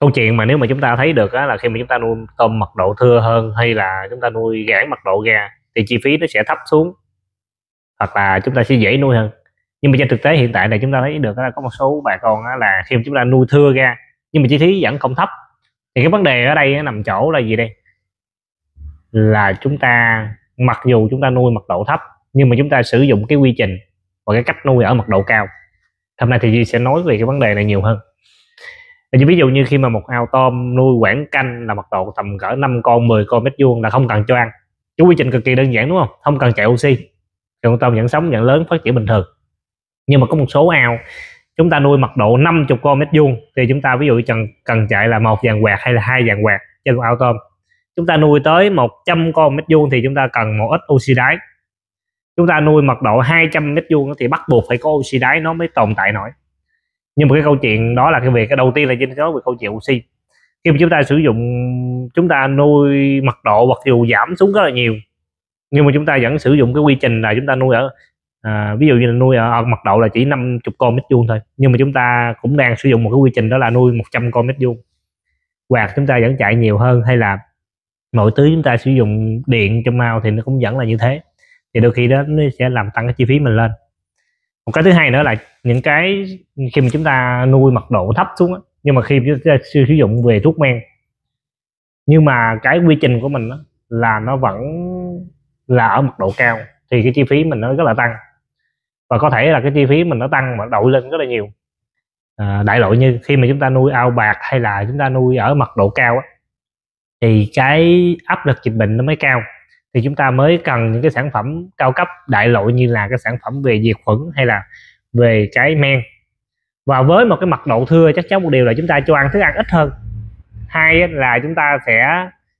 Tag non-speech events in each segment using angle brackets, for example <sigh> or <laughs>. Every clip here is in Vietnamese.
câu chuyện mà nếu mà chúng ta thấy được á, là khi mà chúng ta nuôi tôm mật độ thưa hơn hay là chúng ta nuôi gãn mật độ gà thì chi phí nó sẽ thấp xuống hoặc là chúng ta sẽ dễ nuôi hơn nhưng mà trên thực tế hiện tại này chúng ta thấy được là có một số bà con là khi mà chúng ta nuôi thưa ra nhưng mà chi phí vẫn không thấp thì cái vấn đề ở đây nằm chỗ là gì đây là chúng ta mặc dù chúng ta nuôi mật độ thấp nhưng mà chúng ta sử dụng cái quy trình và cái cách nuôi ở mật độ cao hôm nay thì Di sẽ nói về cái vấn đề này nhiều hơn như ví dụ như khi mà một ao tôm nuôi quảng canh là mật độ tầm cỡ 5 con 10 con mét vuông là không cần cho ăn cái quy trình cực kỳ đơn giản đúng không không cần chạy oxy con tôm vẫn sống vẫn lớn phát triển bình thường nhưng mà có một số ao chúng ta nuôi mật độ 50 con mét vuông thì chúng ta ví dụ cần cần chạy là một dàn quạt hay là hai dàn quạt trên một ao tôm chúng ta nuôi tới 100 con mét vuông thì chúng ta cần một ít oxy đáy chúng ta nuôi mật độ 200 mét vuông thì bắt buộc phải có oxy đáy nó mới tồn tại nổi nhưng mà cái câu chuyện đó là cái việc cái đầu tiên là trên đó về câu chuyện oxy khi mà chúng ta sử dụng chúng ta nuôi mật độ mặc dù giảm xuống rất là nhiều nhưng mà chúng ta vẫn sử dụng cái quy trình là chúng ta nuôi ở à, ví dụ như là nuôi ở, mật độ là chỉ 50 con mét vuông thôi nhưng mà chúng ta cũng đang sử dụng một cái quy trình đó là nuôi 100 con mét vuông hoặc chúng ta vẫn chạy nhiều hơn hay là mọi thứ chúng ta sử dụng điện trong ao thì nó cũng vẫn là như thế thì đôi khi đó nó sẽ làm tăng cái chi phí mình lên một cái thứ hai nữa là những cái khi mà chúng ta nuôi mật độ thấp xuống đó, nhưng mà khi chúng ta sử dụng về thuốc men nhưng mà cái quy trình của mình đó, là nó vẫn là ở mật độ cao thì cái chi phí mình nó rất là tăng và có thể là cái chi phí mình nó tăng mà đội lên rất là nhiều à, đại loại như khi mà chúng ta nuôi ao bạc hay là chúng ta nuôi ở mật độ cao á, thì cái áp lực dịch bệnh nó mới cao thì chúng ta mới cần những cái sản phẩm cao cấp đại loại như là cái sản phẩm về diệt khuẩn hay là về cái men và với một cái mật độ thưa chắc chắn một điều là chúng ta cho ăn thức ăn ít hơn hai là chúng ta sẽ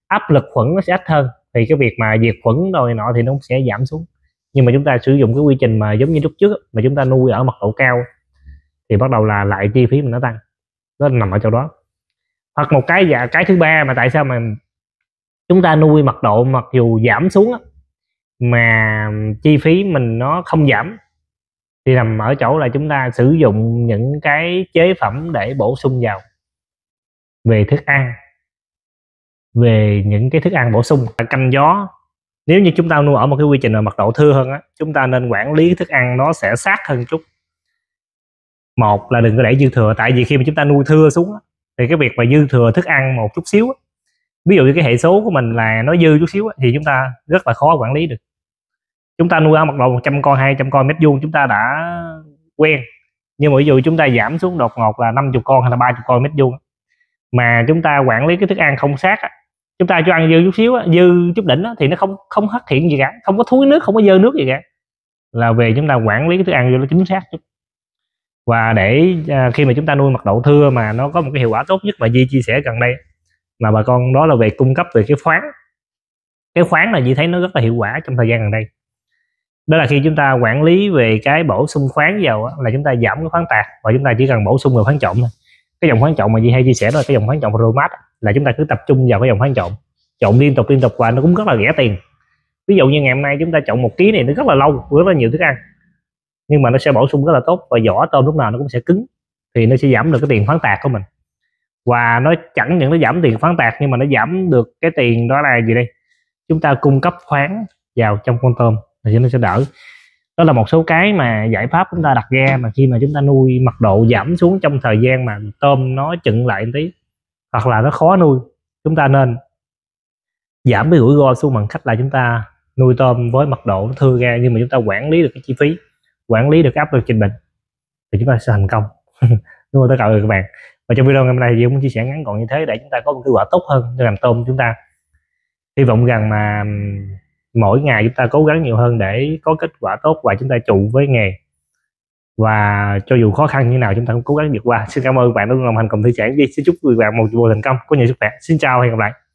áp lực khuẩn nó sẽ ít hơn thì cái việc mà diệt khuẩn rồi nọ thì nó cũng sẽ giảm xuống nhưng mà chúng ta sử dụng cái quy trình mà giống như lúc trước mà chúng ta nuôi ở mật độ cao thì bắt đầu là lại chi phí mình nó tăng nó nằm ở chỗ đó hoặc một cái dạ cái thứ ba mà tại sao mà chúng ta nuôi mật độ mặc dù giảm xuống á, mà chi phí mình nó không giảm thì nằm ở chỗ là chúng ta sử dụng những cái chế phẩm để bổ sung vào về thức ăn về những cái thức ăn bổ sung canh gió nếu như chúng ta nuôi ở một cái quy trình mật độ thưa hơn á chúng ta nên quản lý thức ăn nó sẽ sát hơn chút một là đừng có để dư thừa tại vì khi mà chúng ta nuôi thưa xuống á, thì cái việc mà dư thừa thức ăn một chút xíu á, ví dụ như cái hệ số của mình là nó dư chút xíu thì chúng ta rất là khó quản lý được chúng ta nuôi ao mật độ 100 con 200 con mét vuông chúng ta đã quen nhưng mà ví dụ chúng ta giảm xuống đột ngột là 50 con hay là 30 con mét vuông mà chúng ta quản lý cái thức ăn không sát chúng ta cho ăn dư chút xíu dư chút đỉnh thì nó không không phát hiện gì cả không có thúi nước không có dơ nước gì cả là về chúng ta quản lý cái thức ăn cho nó chính xác chút và để à, khi mà chúng ta nuôi mật độ thưa mà nó có một cái hiệu quả tốt nhất mà Di chia sẻ gần đây mà bà con đó là về cung cấp về cái khoáng cái khoáng là chị thấy nó rất là hiệu quả trong thời gian gần đây đó là khi chúng ta quản lý về cái bổ sung khoáng vào là chúng ta giảm cái khoáng tạp và chúng ta chỉ cần bổ sung vào khoáng trọng thôi cái dòng khoáng trọng mà chị hay chia sẻ đó là cái dòng khoáng trọng Romat là chúng ta cứ tập trung vào cái dòng khoáng trọng trộn liên tục liên tục và nó cũng rất là rẻ tiền ví dụ như ngày hôm nay chúng ta trộn một ký này nó rất là lâu rất là nhiều thức ăn nhưng mà nó sẽ bổ sung rất là tốt và vỏ tôm lúc nào nó cũng sẽ cứng thì nó sẽ giảm được cái tiền khoáng tạc của mình và nó chẳng những nó giảm tiền khoáng tạc nhưng mà nó giảm được cái tiền đó là gì đây chúng ta cung cấp khoáng vào trong con tôm thì nó sẽ đỡ đó là một số cái mà giải pháp chúng ta đặt ra mà khi mà chúng ta nuôi mật độ giảm xuống trong thời gian mà tôm nó chừng lại một tí hoặc là nó khó nuôi chúng ta nên giảm cái rủi ro xuống bằng cách là chúng ta nuôi tôm với mật độ nó thưa ra nhưng mà chúng ta quản lý được cái chi phí quản lý được áp lực trình bệnh thì chúng ta sẽ thành công đúng <laughs> không tất cả các bạn và trong video ngày hôm nay thì Diệu muốn chia sẻ ngắn gọn như thế để chúng ta có một kết quả tốt hơn cho ngành tôm chúng ta hy vọng rằng mà mỗi ngày chúng ta cố gắng nhiều hơn để có kết quả tốt và chúng ta trụ với nghề và cho dù khó khăn như nào chúng ta cũng cố gắng vượt qua xin cảm ơn bạn đã đồng hành cùng thư giãn đi xin chúc quý bạn một mùa thành công có nhiều sức khỏe xin chào hẹn gặp lại